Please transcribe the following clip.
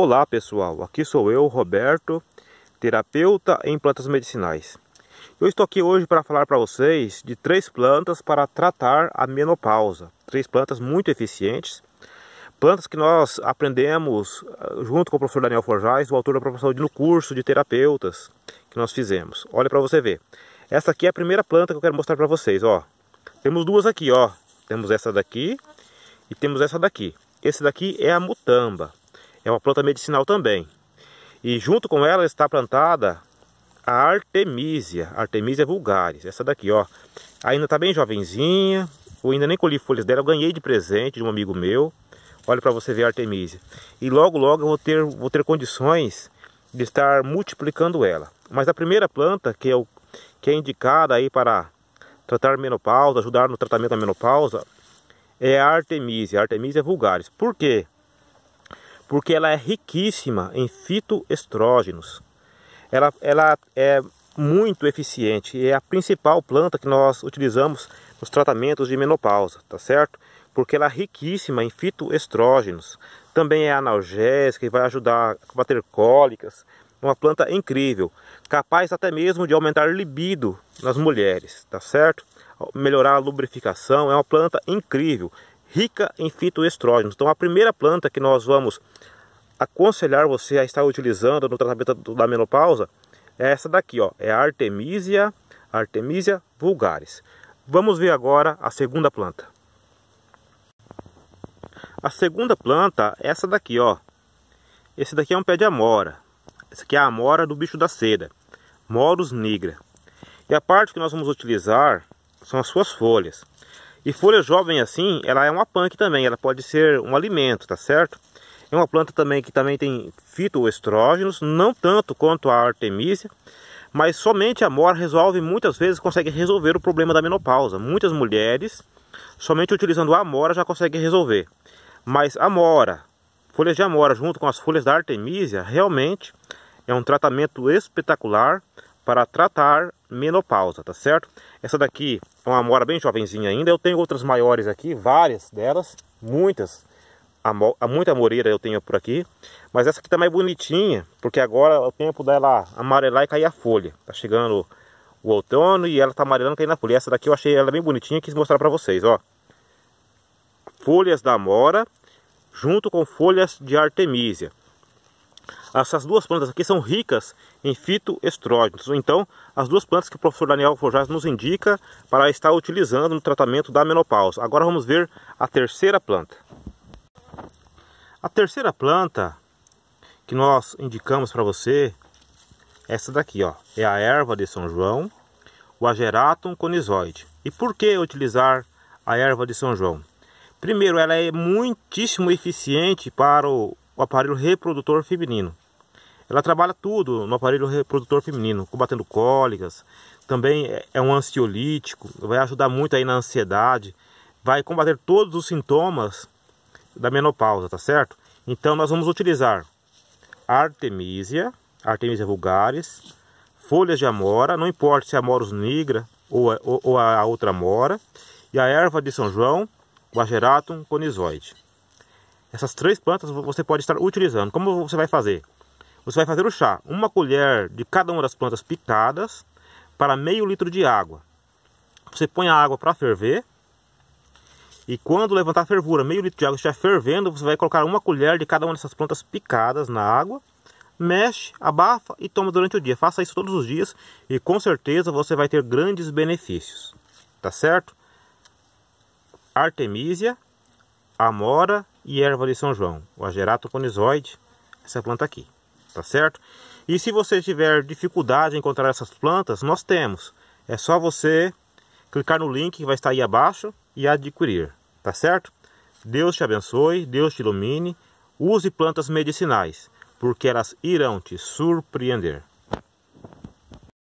Olá pessoal, aqui sou eu, Roberto, terapeuta em plantas medicinais. Eu estou aqui hoje para falar para vocês de três plantas para tratar a menopausa. Três plantas muito eficientes, plantas que nós aprendemos eh, junto com o professor Daniel Forjais, o autor da profissão no curso de terapeutas que nós fizemos. Olha para você ver. Essa aqui é a primeira planta que eu quero mostrar para vocês, ó. Temos duas aqui, ó. Temos essa daqui e temos essa daqui. Esse daqui é a mutamba. É uma planta medicinal também. E junto com ela está plantada a Artemisia, Artemisia vulgaris, essa daqui, ó. Ainda está bem jovenzinha, eu ainda nem colhi folhas dela, eu ganhei de presente de um amigo meu. Olha para você ver a Artemisia. E logo, logo eu vou ter, vou ter condições de estar multiplicando ela. Mas a primeira planta que é, que é indicada aí para tratar menopausa, ajudar no tratamento da menopausa, é a Artemisia, Artemisia vulgaris. Por quê? porque ela é riquíssima em fitoestrógenos. Ela, ela é muito eficiente e é a principal planta que nós utilizamos nos tratamentos de menopausa, tá certo? Porque ela é riquíssima em fitoestrógenos. Também é analgésica e vai ajudar a combater cólicas. Uma planta incrível, capaz até mesmo de aumentar libido nas mulheres, tá certo? Melhorar a lubrificação, é uma planta incrível rica em fitoestrógenos. Então a primeira planta que nós vamos aconselhar você a estar utilizando no tratamento da menopausa é essa daqui, ó, é a Artemisia, Artemisia vulgaris. Vamos ver agora a segunda planta. A segunda planta é essa daqui, ó. Esse daqui é um pé de amora. Esse aqui é a amora do bicho da seda, Morus nigra. E a parte que nós vamos utilizar são as suas folhas. E folha jovem assim, ela é uma punk também, ela pode ser um alimento, tá certo? É uma planta também que também tem fitoestrógenos, não tanto quanto a artemisia, mas somente a mora resolve muitas vezes consegue resolver o problema da menopausa. Muitas mulheres somente utilizando a mora já conseguem resolver. Mas a mora, folhas de amora junto com as folhas da artemisia, realmente é um tratamento espetacular para tratar menopausa, tá certo? Essa daqui é uma amora bem jovenzinha ainda. Eu tenho outras maiores aqui, várias delas, muitas. A muita moreira eu tenho por aqui, mas essa aqui tá mais bonitinha, porque agora é o tempo dela amarelar e cair a folha. Tá chegando o outono e ela tá amarelando caindo na folha. Essa daqui eu achei ela bem bonitinha, quis mostrar para vocês, ó. Folhas da amora junto com folhas de artemisia. Essas duas plantas aqui são ricas em fitoestrógenos. Então, as duas plantas que o professor Daniel Forjaz nos indica para estar utilizando no tratamento da menopausa. Agora vamos ver a terceira planta. A terceira planta que nós indicamos para você é essa daqui, ó, é a erva de São João, o Ageratum conizoide. E por que utilizar a erva de São João? Primeiro, ela é muitíssimo eficiente para o o aparelho reprodutor feminino. Ela trabalha tudo no aparelho reprodutor feminino, combatendo cólicas, também é, é um ansiolítico, vai ajudar muito aí na ansiedade, vai combater todos os sintomas da menopausa, tá certo? Então nós vamos utilizar Artemisia, Artemisia vulgaris, folhas de amora, não importa se é Amoros nigra ou a, ou a outra amora, e a erva de São João, o conizoide. Essas três plantas você pode estar utilizando. Como você vai fazer? Você vai fazer o chá. Uma colher de cada uma das plantas picadas para meio litro de água. Você põe a água para ferver. E quando levantar a fervura, meio litro de água estiver fervendo, você vai colocar uma colher de cada uma dessas plantas picadas na água. Mexe, abafa e toma durante o dia. Faça isso todos os dias e com certeza você vai ter grandes benefícios. Tá certo? Artemisia, Amora e erva de São João, o agerato conizoide, essa planta aqui, tá certo? E se você tiver dificuldade em encontrar essas plantas, nós temos. É só você clicar no link que vai estar aí abaixo e adquirir, tá certo? Deus te abençoe, Deus te ilumine, use plantas medicinais, porque elas irão te surpreender.